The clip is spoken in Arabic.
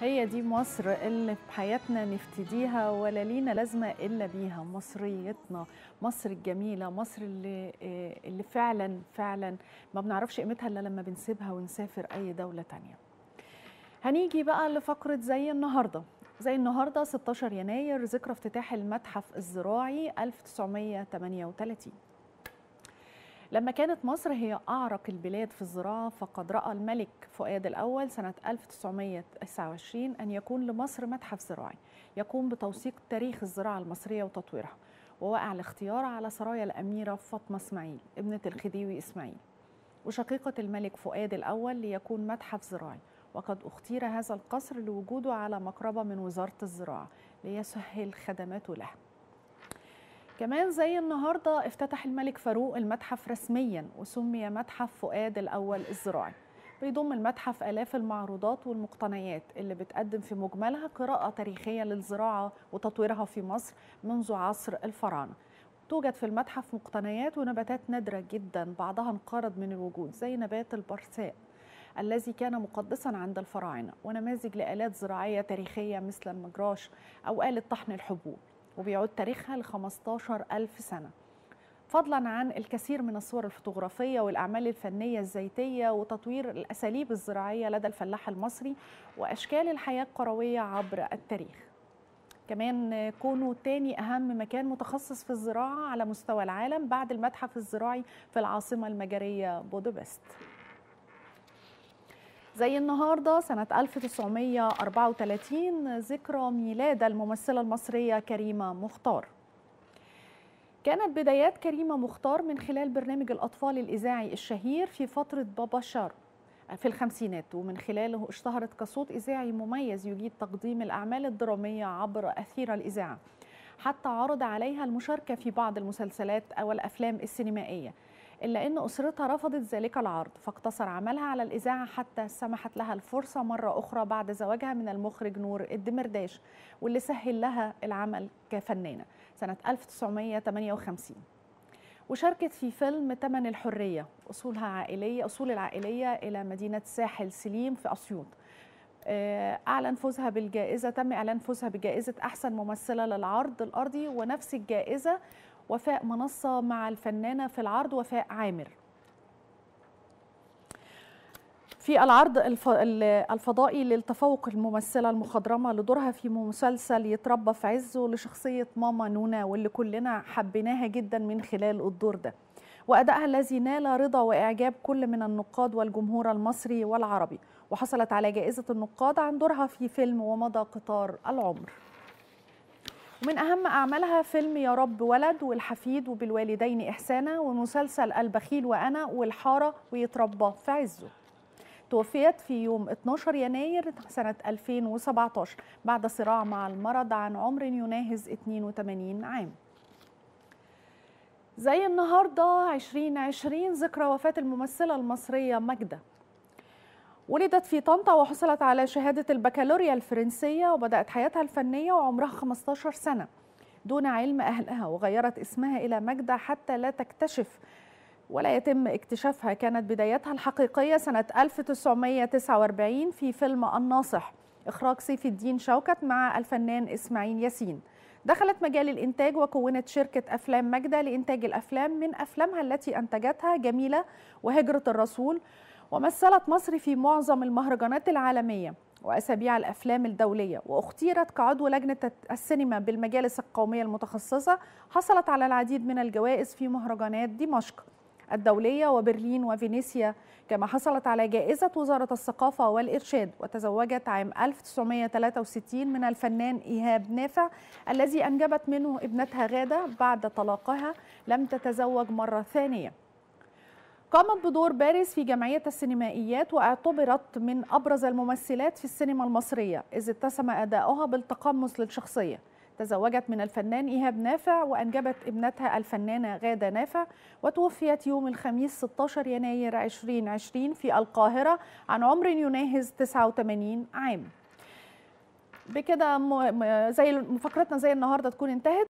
هي دي مصر اللي في حياتنا نفتديها ولا لينا لازمة إلا بيها مصريتنا مصر الجميلة مصر اللي, آه، اللي فعلا فعلا ما بنعرفش قيمتها إلا لما بنسيبها ونسافر أي دولة تانية هنيجي بقى لفقرة زي النهاردة زي النهاردة 16 يناير ذكرى افتتاح المتحف الزراعي 1938 لما كانت مصر هي أعرق البلاد في الزراعة فقد رأى الملك فؤاد الأول سنة 1929 أن يكون لمصر متحف زراعي يقوم بتوثيق تاريخ الزراعة المصرية وتطويرها ووقع الاختيار على سرايا الأميرة فاطمة إسماعيل ابنة الخديوي إسماعيل وشقيقة الملك فؤاد الأول ليكون متحف زراعي وقد اختير هذا القصر لوجوده على مقربة من وزارة الزراعة ليسهل خدماته له كمان زي النهارده افتتح الملك فاروق المتحف رسميا وسمي متحف فؤاد الاول الزراعي بيضم المتحف آلاف المعروضات والمقتنيات اللي بتقدم في مجملها قراءة تاريخية للزراعة وتطويرها في مصر منذ عصر الفراعنة توجد في المتحف مقتنيات ونباتات نادرة جدا بعضها انقرض من الوجود زي نبات البرساء الذي كان مقدسا عند الفراعنة ونماذج لآلات زراعية تاريخية مثل المجراش أو آلة طحن الحبوب وبيعود تاريخها ل 15000 سنة فضلا عن الكثير من الصور الفوتوغرافية والأعمال الفنية الزيتية وتطوير الأساليب الزراعية لدى الفلاح المصري وأشكال الحياة القروية عبر التاريخ كمان كونه تاني أهم مكان متخصص في الزراعة على مستوى العالم بعد المتحف الزراعي في العاصمة المجرية بودابست زي النهارده سنة 1934 ذكرى ميلاد الممثلة المصرية كريمة مختار كانت بدايات كريمة مختار من خلال برنامج الأطفال الإذاعي الشهير في فترة بابا شارو في الخمسينات ومن خلاله اشتهرت كصوت إذاعي مميز يجيد تقديم الأعمال الدرامية عبر أثير الإذاعة حتى عرض عليها المشاركة في بعض المسلسلات أو الأفلام السينمائية إلا أن أسرتها رفضت ذلك العرض فاقتصر عملها على الإذاعة حتى سمحت لها الفرصة مرة أخرى بعد زواجها من المخرج نور الدمرداش واللي سهل لها العمل كفنانة سنة 1958 وشاركت في فيلم تمن الحرية أصولها عائلية أصول العائلية إلى مدينة ساحل سليم في أسيوط آه، أعلن فوزها بالجائزة تم إعلان فوزها بجائزة أحسن ممثلة للعرض الأرضي ونفس الجائزة وفاء منصة مع الفنانة في العرض وفاء عامر في العرض الفضائي للتفوق الممثلة المخضرمة لدورها في مسلسل يتربى في عزه لشخصية ماما نونا واللي كلنا حبيناها جدا من خلال الدور ده وأدائها الذي نال رضا وإعجاب كل من النقاد والجمهور المصري والعربي وحصلت على جائزة النقاد عن دورها في فيلم ومضى قطار العمر ومن أهم أعمالها فيلم يا رب ولد والحفيد وبالوالدين إحسانا ومسلسل البخيل وأنا والحارة ويتربى في عزه توفيت في يوم 12 يناير سنة 2017 بعد صراع مع المرض عن عمر يناهز 82 عام زي النهاردة 2020 ذكرى وفاة الممثلة المصرية ماجدة ولدت في طنطا وحصلت على شهادة البكالوريا الفرنسية وبدأت حياتها الفنية وعمرها 15 سنة دون علم أهلها وغيرت اسمها إلى مجدة حتى لا تكتشف ولا يتم اكتشافها كانت بدايتها الحقيقية سنة 1949 في فيلم الناصح إخراج سيف الدين شوكت مع الفنان إسماعيل ياسين دخلت مجال الإنتاج وكونت شركة أفلام مجدة لإنتاج الأفلام من أفلامها التي أنتجتها جميلة وهجرة الرسول ومثلت مصر في معظم المهرجانات العالمية وأسابيع الأفلام الدولية واختيرت كعضو لجنة السينما بالمجالس القومية المتخصصة حصلت على العديد من الجوائز في مهرجانات دمشق الدولية وبرلين وفينيسيا كما حصلت على جائزة وزارة الثقافة والإرشاد وتزوجت عام 1963 من الفنان إيهاب نافع الذي أنجبت منه ابنتها غادة بعد طلاقها لم تتزوج مرة ثانية قامت بدور بارز في جمعية السينمائيات واعتبرت من أبرز الممثلات في السينما المصرية إذ اتسم أداؤها بالتقمص للشخصية تزوجت من الفنان إيهاب نافع وأنجبت ابنتها الفنانة غادة نافع وتوفيت يوم الخميس 16 يناير 2020 في القاهرة عن عمر يناهز 89 عام بكده زي فقرتنا زي النهارده تكون انتهت